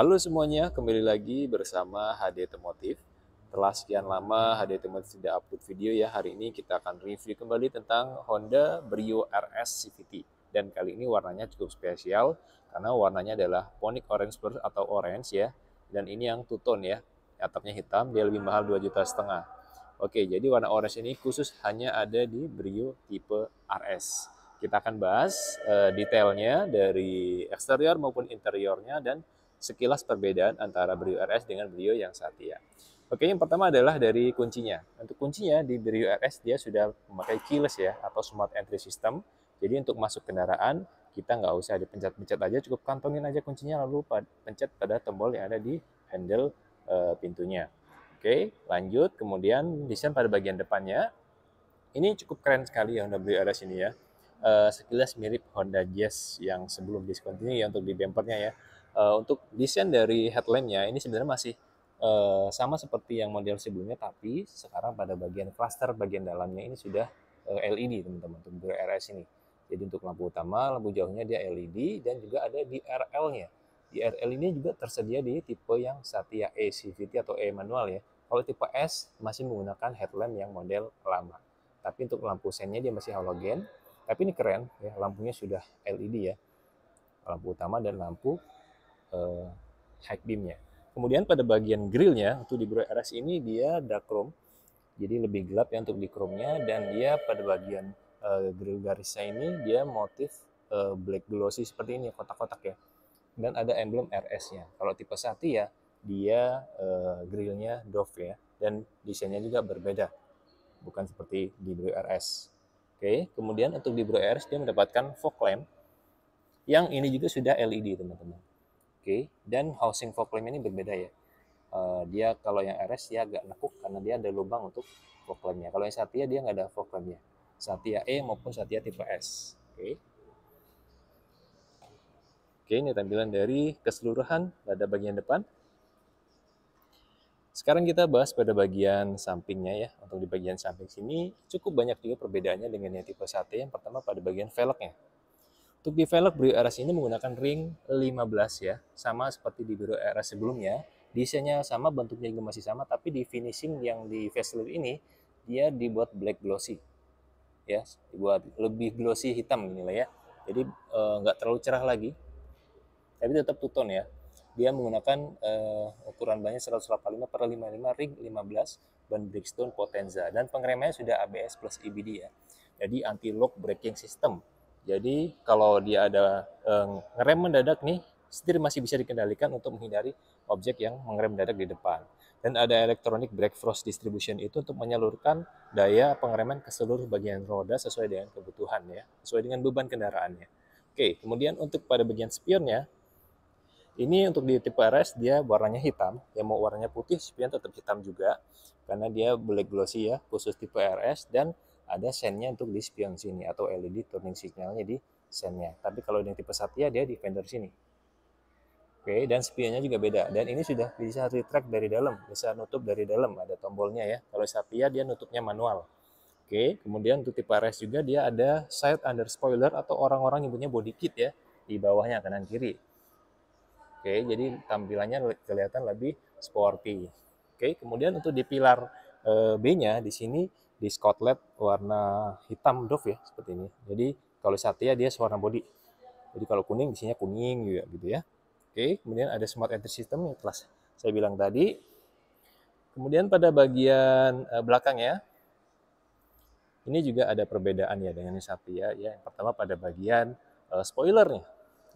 Halo semuanya, kembali lagi bersama HD Temotif. Telah sekian lama HD Temotif tidak upload video ya, hari ini kita akan review kembali tentang Honda Brio RS CVT. Dan kali ini warnanya cukup spesial, karena warnanya adalah Ponic Orange atau Orange ya. Dan ini yang two-tone ya, atapnya hitam, dia lebih mahal 2 juta setengah. Oke, jadi warna orange ini khusus hanya ada di Brio tipe RS. Kita akan bahas uh, detailnya dari eksterior maupun interiornya dan sekilas perbedaan antara Brio RS dengan Brio yang Satya. Oke, yang pertama adalah dari kuncinya. Untuk kuncinya di Brio RS dia sudah memakai keyless ya atau smart entry system. Jadi untuk masuk kendaraan kita nggak usah dipencet-pencet aja, cukup kantongin aja kuncinya lalu pencet pada tombol yang ada di handle e, pintunya. Oke, lanjut. Kemudian desain pada bagian depannya. Ini cukup keren sekali ya Honda Brio RS ini ya. Uh, sekilas mirip Honda Jazz yang sebelum discontinue ya untuk di bempernya ya uh, untuk desain dari headlampnya ini sebenarnya masih uh, sama seperti yang model sebelumnya tapi sekarang pada bagian cluster bagian dalamnya ini sudah uh, eh, LED teman-teman untuk RS ini jadi untuk lampu utama lampu jauhnya dia LED dan juga ada di RL-nya di RL ini juga tersedia di tipe yang Satya E CVT atau E manual ya kalau tipe S masih menggunakan headlamp yang model lama tapi untuk lampu sennya dia masih halogen tapi ini keren ya lampunya sudah LED ya lampu utama dan lampu uh, eh, high beamnya. Kemudian pada bagian grillnya untuk di Bro RS ini dia dark chrome, jadi lebih gelap ya untuk di chrome-nya dan dia pada bagian uh, grill garisnya ini dia motif uh, black glossy seperti ini kotak-kotak ya dan ada emblem RS-nya. Kalau tipe sati ya dia uh, grillnya doff ya dan desainnya juga berbeda bukan seperti di Bro RS. Oke, kemudian untuk di Bro RS dia mendapatkan fog lamp yang ini juga sudah LED teman-teman okay. dan housing claim ini berbeda ya uh, dia kalau yang RS dia agak nekuk karena dia ada lubang untuk claimnya kalau yang Satya dia nggak ada claimnya Satya E maupun Satya tipe S oke okay. oke okay, ini tampilan dari keseluruhan pada bagian depan sekarang kita bahas pada bagian sampingnya ya. Untuk di bagian samping sini cukup banyak juga perbedaannya dengan yang tipe Satya. Yang pertama pada bagian velgnya. Untuk di velg Brio RS ini menggunakan ring 15 ya, sama seperti di Brio RS sebelumnya. Desainnya sama, bentuknya juga masih sama, tapi di finishing yang di facelift ini dia dibuat black glossy. Ya, dibuat lebih glossy hitam gini lah ya. Jadi eh, nggak e, terlalu cerah lagi. Tapi tetap two ya. Dia menggunakan e, ukuran bannya 185 per 55 ring 15 ban Bridgestone Potenza dan pengeremnya sudah ABS plus EBD ya. Jadi anti lock braking system jadi kalau dia ada eh, ngerem mendadak nih, setir masih bisa dikendalikan untuk menghindari objek yang mengerem mendadak di depan. Dan ada electronic brake force distribution itu untuk menyalurkan daya pengereman ke seluruh bagian roda sesuai dengan kebutuhan ya, sesuai dengan beban kendaraannya. Oke, kemudian untuk pada bagian spionnya, ini untuk di tipe RS dia warnanya hitam, yang mau warnanya putih spion tetap hitam juga karena dia black glossy ya, khusus tipe RS dan ada sennya untuk di spion sini atau LED turning signalnya di sennya. Tapi kalau yang tipe Satya dia di fender sini. Oke, dan spionnya juga beda. Dan ini sudah bisa retract dari dalam, bisa nutup dari dalam, ada tombolnya ya. Kalau Satya dia nutupnya manual. Oke, kemudian untuk tipe RS juga dia ada side under spoiler atau orang-orang nyebutnya body kit ya, di bawahnya kanan kiri. Oke, jadi tampilannya kelihatan lebih sporty. Oke, kemudian untuk di pilar e, B-nya di sini di Scotland warna hitam doff ya seperti ini. Jadi kalau Satya dia warna body. Jadi kalau kuning isinya kuning juga ya, gitu ya. Oke, kemudian ada smart entry system yang kelas saya bilang tadi. Kemudian pada bagian eh, belakang ya. Ini juga ada perbedaan ya dengan Satya ya. Yang pertama pada bagian uh, spoiler nih.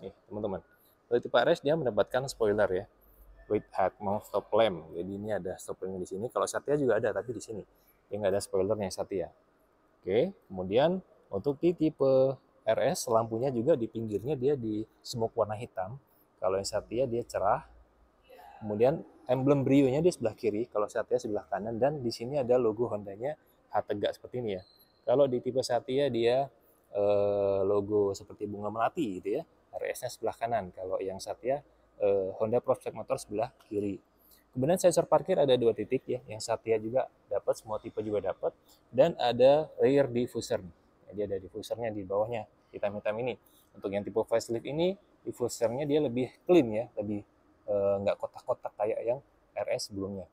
Nih, teman-teman. Kalau pak res dia mendapatkan spoiler ya. With head mount stop lamp. Jadi ini ada stop lampnya di sini. Kalau Satya juga ada tapi di sini nggak ada spoilernya ya. Oke, kemudian untuk di tipe RS lampunya juga di pinggirnya dia di smoke warna hitam. Kalau yang Satya dia cerah. Kemudian emblem Brio-nya di sebelah kiri, kalau Satya sebelah kanan dan di sini ada logo Hondanya nya H tegak seperti ini ya. Kalau di tipe Satya dia eh, logo seperti bunga melati gitu ya. RS-nya sebelah kanan. Kalau yang Satya eh, Honda Prospect Motor sebelah kiri. Kemudian sensor parkir ada dua titik ya, yang Satya juga dapat, semua tipe juga dapat, dan ada rear diffuser. Jadi ada diffusernya di bawahnya, hitam-hitam ini. Untuk yang tipe facelift ini, diffusernya dia lebih clean ya, lebih eh, nggak kotak-kotak kayak yang RS sebelumnya.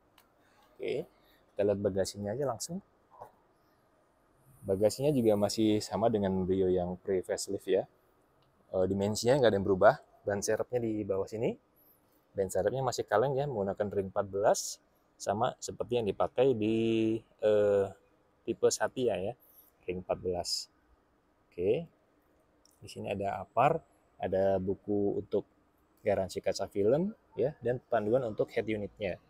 Oke, kita lihat bagasinya aja langsung. Bagasinya juga masih sama dengan Brio yang pre facelift ya. E, dimensinya nggak ada yang berubah, ban serepnya di bawah sini, dan sayapnya masih kaleng ya menggunakan ring 14 sama seperti yang dipakai di eh, tipe Satya ya ring 14 oke di sini ada apar ada buku untuk garansi kaca film ya dan panduan untuk head unitnya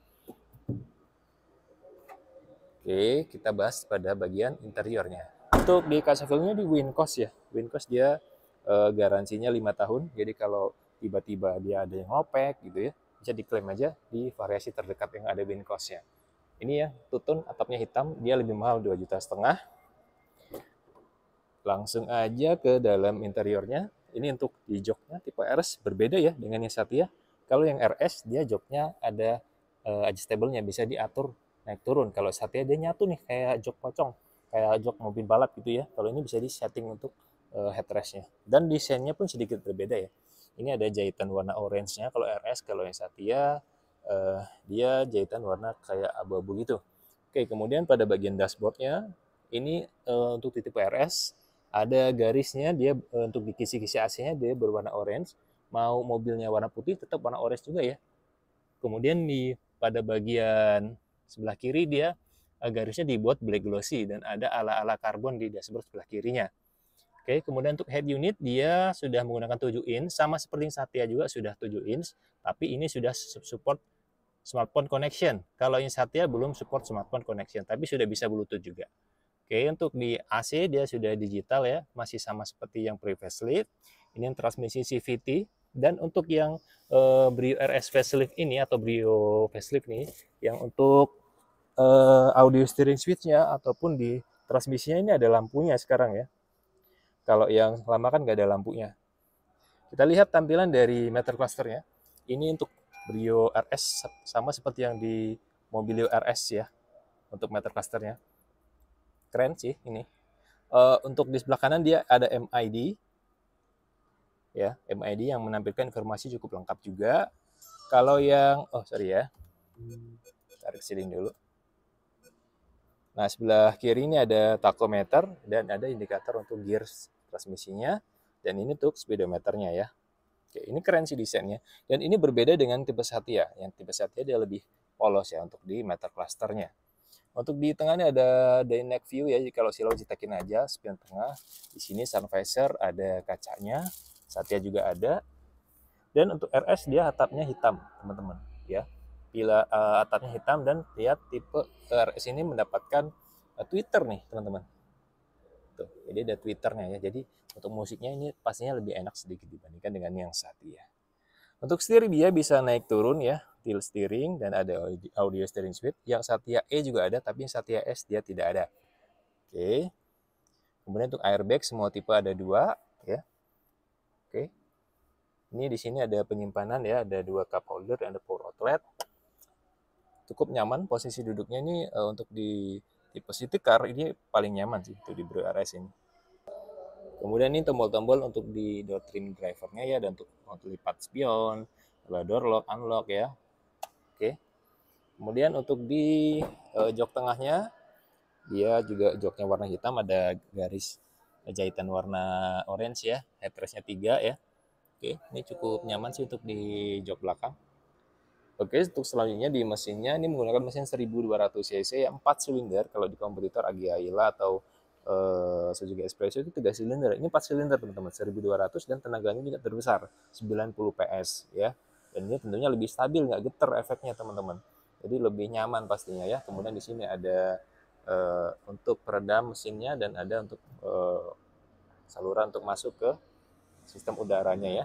Oke, kita bahas pada bagian interiornya. Untuk di kaca filmnya di Winkos ya. Winkos dia e, garansinya lima tahun. Jadi kalau tiba-tiba dia ada yang lopek gitu ya, bisa diklaim aja di variasi terdekat yang ada bin costnya Ini ya, tutun atapnya hitam, dia lebih mahal 2 juta setengah. Langsung aja ke dalam interiornya. Ini untuk di joknya tipe RS berbeda ya dengan yang Satya. Kalau yang RS dia joknya ada uh, adjustable-nya bisa diatur naik turun. Kalau Satya dia nyatu nih kayak jok pocong, kayak jok mobil balap gitu ya. Kalau ini bisa disetting untuk uh, headrestnya. Dan desainnya pun sedikit berbeda ya. Ini ada jahitan warna orange-nya kalau RS, kalau yang Satya eh, dia jahitan warna kayak abu-abu gitu. Oke, kemudian pada bagian dashboardnya ini eh, untuk titik RS ada garisnya dia eh, untuk di kisi-kisi AC-nya dia berwarna orange. Mau mobilnya warna putih tetap warna orange juga ya. Kemudian di pada bagian sebelah kiri dia eh, garisnya dibuat black glossy dan ada ala-ala karbon di dashboard sebelah kirinya. Oke, kemudian untuk head unit dia sudah menggunakan 7 inch, sama seperti Satya juga sudah 7 inch, tapi ini sudah support smartphone connection. Kalau ini Satya belum support smartphone connection, tapi sudah bisa Bluetooth juga. Oke, untuk di AC dia sudah digital ya, masih sama seperti yang pre Ini yang transmisi CVT dan untuk yang e, Brio RS facelift ini atau Brio facelift nih, yang untuk e, audio steering switch-nya ataupun di transmisinya ini ada lampunya sekarang ya. Kalau yang lama kan nggak ada lampunya. Kita lihat tampilan dari meter clusternya. Ini untuk Brio RS sama seperti yang di Mobilio RS ya untuk meter clusternya. Keren sih ini. Uh, untuk di sebelah kanan dia ada MID ya MID yang menampilkan informasi cukup lengkap juga. Kalau yang oh sorry ya tarik siling dulu. Nah, sebelah kiri ini ada tachometer dan ada indikator untuk gear transmisinya dan ini untuk speedometernya ya. Oke, ini keren sih desainnya. Dan ini berbeda dengan tipe Satya. Yang tipe Satya dia lebih polos ya untuk di meter clusternya. Untuk di tengahnya ada neck view ya. Jadi kalau silau cetakin aja spion tengah. Di sini sun visor ada kacanya. Satya juga ada. Dan untuk RS dia atapnya hitam, teman-teman, ya pila uh, hitam dan lihat tipe RS eh, ini mendapatkan uh, Twitter nih teman-teman. Tuh, jadi ada Twitternya ya. Jadi untuk musiknya ini pastinya lebih enak sedikit dibandingkan dengan yang ya Untuk setir dia bisa naik turun ya, tilt steering dan ada audio steering switch. Yang Satya E juga ada, tapi yang Satya S dia tidak ada. Oke. Kemudian untuk airbag semua tipe ada dua ya. Oke. Ini di sini ada penyimpanan ya, ada dua cup holder, ada power outlet cukup nyaman posisi duduknya ini uh, untuk di tipe city car ini paling nyaman sih itu di Bro RS ini. Kemudian ini tombol-tombol untuk di door trim drivernya ya dan untuk, untuk lipat spion, door lock, unlock ya. Oke. Kemudian untuk di uh, jok tengahnya dia juga joknya warna hitam ada garis jahitan warna orange ya. Headrestnya tiga ya. Oke, ini cukup nyaman sih untuk di jok belakang. Oke, untuk selanjutnya di mesinnya ini menggunakan mesin 1200 cc 4 silinder kalau di kompetitor Agila atau eh, Suzuki Espresso itu 3 silinder. Ini 4 silinder teman-teman 1200 dan tenaganya juga terbesar 90 PS ya. Dan ini tentunya lebih stabil nggak geter efeknya teman-teman. Jadi lebih nyaman pastinya ya. Kemudian di sini ada eh, untuk peredam mesinnya dan ada untuk eh, saluran untuk masuk ke sistem udaranya ya.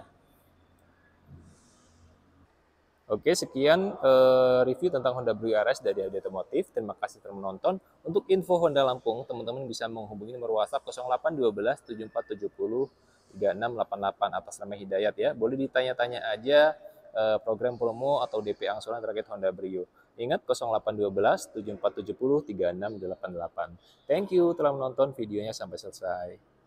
Oke, sekian uh, review tentang Honda Brio RS dari Audi Otomotif. Terima kasih telah menonton. Untuk info Honda Lampung, teman-teman bisa menghubungi nomor WhatsApp 0812 7470 3688 atas nama Hidayat ya. Boleh ditanya-tanya aja uh, program promo atau DP angsuran terkait Honda Brio. Ingat 0812 7470 3688. Thank you telah menonton videonya sampai selesai.